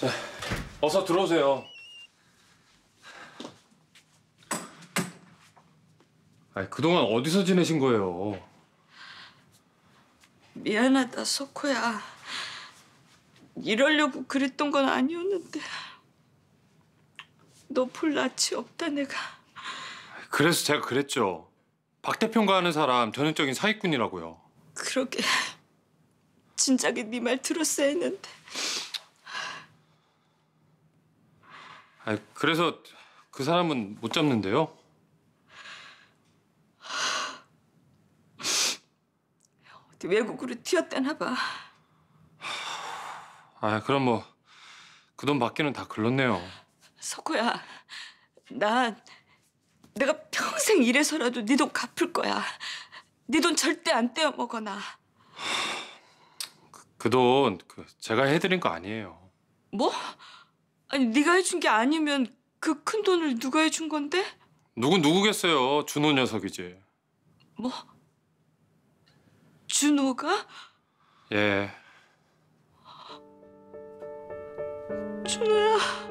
자, 어서 들어오세요. 아니, 그동안 어디서 지내신 거예요? 미안하다, 석호야. 이럴려고 그랬던 건 아니었는데. 너풀 낯이 없다, 내가. 그래서 제가 그랬죠. 박 대표가 하는 사람 전형적인 사기꾼이라고요. 그러게. 진작에 네 말 들었어야 했는데. 아, 그래서 그 사람은 못 잡는데요. 어디 외국으로 튀었다나 봐. 아, 그럼 뭐 그 돈 받기는 다 글렀네요. 석호야, 난 내가 평생 이래서라도네 돈 갚을 거야. 네 돈 절대 안 떼어 먹어나. 그돈 그, 그 제가 해드린 거 아니에요. 뭐? 아니 네가 해준 게 아니면 그 큰 돈을 누가 해준 건데? 누군 누구겠어요. 준호 녀석이지. 뭐? 준호가? 예. 준호야.